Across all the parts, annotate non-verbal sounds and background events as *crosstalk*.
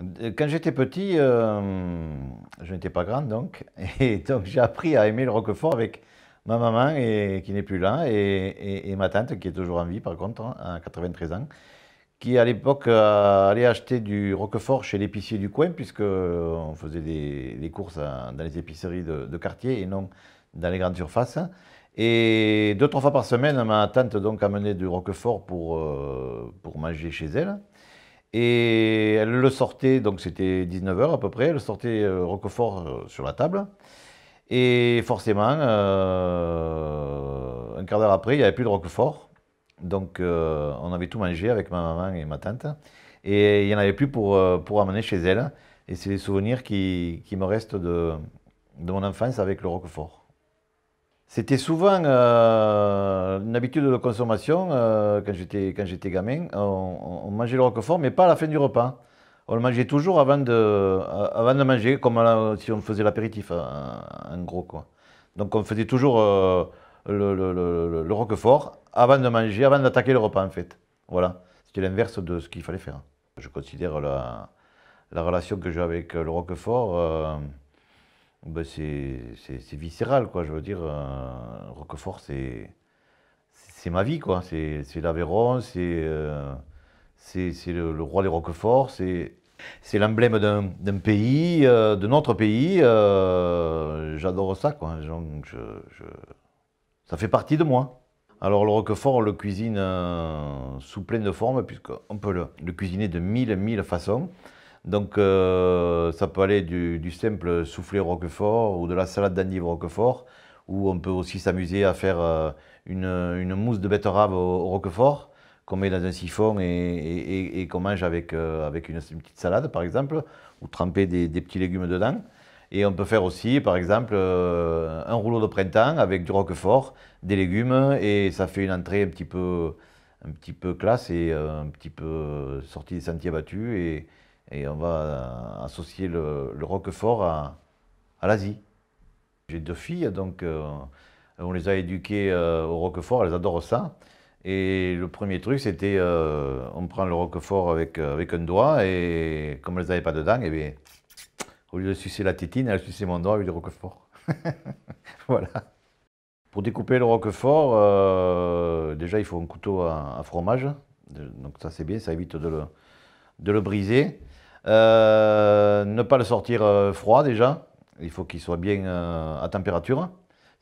Euh, quand j'étais petit, euh, je n'étais pas grande donc, *laughs* et donc j'ai appris à aimer le roquefort avec ma maman et, qui n'est plus là et, ma tante qui est toujours en vie par contre, hein, à 93 ans, qui à l'époque euh, allait acheter du roquefort chez l'épicier du coin on faisait des, courses dans les épiceries de, quartier et non dans les grandes surfaces. Et deux, trois fois par semaine, ma tante donc amenait du roquefort pour, pour manger chez elle. Et elle le sortait, donc c'était 19h à peu près, elle sortait le euh, Roquefort euh, sur la table. Et forcément, euh, un quart d'heure après, il n'y avait plus de Roquefort. Donc on avait tout mangé avec ma maman et ma tante. Et il n'y en avait plus pour, pour amener chez elle. Et c'est les souvenirs qui, me restent de mon enfance avec le Roquefort. C'était souvent euh, une habitude de consommation euh, quand j'étais gamin. Euh, on, mangeait le roquefort, mais pas à la fin du repas. On le mangeait toujours avant de, avant de manger, comme si on faisait l'apéritif, hein, en, gros. Quoi. Donc on faisait toujours le, roquefort avant de manger, avant d'attaquer le repas, en fait. Voilà. C'était l'inverse de ce qu'il fallait faire. Je considère la relation que j'ai avec le roquefort bah, c'est viscéral, quoi. Je veux dire, euh, Roquefort, c'est ma vie, quoi. C'est l'Aveyron, c'est euh, le, roi des Roqueforts, c'est l'emblème d'un pays, euh, de notre pays. J'adore ça, Ça fait partie de moi. Alors le roquefort, on le cuisine sous pleine forme, puisqu'on peut le, le, cuisiner de mille, mille façons. Donc euh, ça peut aller du, simple soufflé roquefort ou de la salade d'endive roquefort, ou on peut aussi s'amuser à faire euh, une, mousse de betterave au, roquefort qu'on met dans un siphon et, qu'on mange avec, euh, avec une, petite salade par exemple, ou tremper des, des, petits légumes dedans. Et on peut faire aussi par exemple un rouleau de printemps avec du roquefort, des légumes, et ça fait une entrée un petit peu, un petit peu classe et un petit peu sortie des sentiers battus. Et, et on va euh, associer le, Roquefort à, l'Asie. J'ai deux filles, donc euh, on les a éduquées euh, au Roquefort, elles adorent ça. Et le premier truc, c'était on prend le Roquefort avec, avec un doigt, et comme elles n'avaient pas de dents, et eh bien, au lieu de sucer la tétine, elles suçaient mon doigt avec du Roquefort. *laughs* voilà. Pour découper le Roquefort, déjà il faut un couteau à fromage, donc ça c'est bien, ça évite de le, de le briser. Euh, ne pas le sortir euh, froid déjà. Il faut qu'il soit bien euh, à température.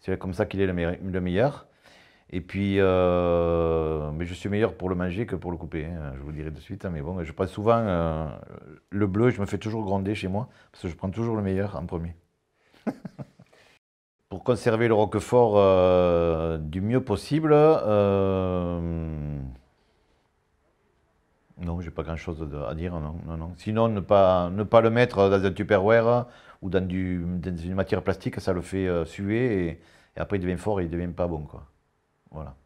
C'est comme ça qu'il est le, meilleur. Et puis, mais je suis meilleur pour le manger que pour le couper. Hein, je vous le dirai de suite. Hein, mais bon, je prends souvent le bleu. Je me fais toujours gronder chez moi parce que je prends toujours le meilleur en premier. *laughs* pour conserver le roquefort du mieux possible, non, j'ai pas grand-chose à dire, non, non, non. Sinon, ne pas, ne pas le mettre dans un Tupperware euh, ou dans, du, dans une matière plastique, ça le fait euh, suer et, après il devient fort et il devient pas bon, quoi. Voilà.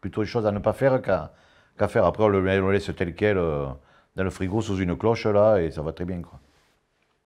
Plutôt une chose à ne pas faire qu'à faire. Après, le, on le, laisse tel quel euh, dans le frigo sous une cloche, là, et ça va très bien, quoi.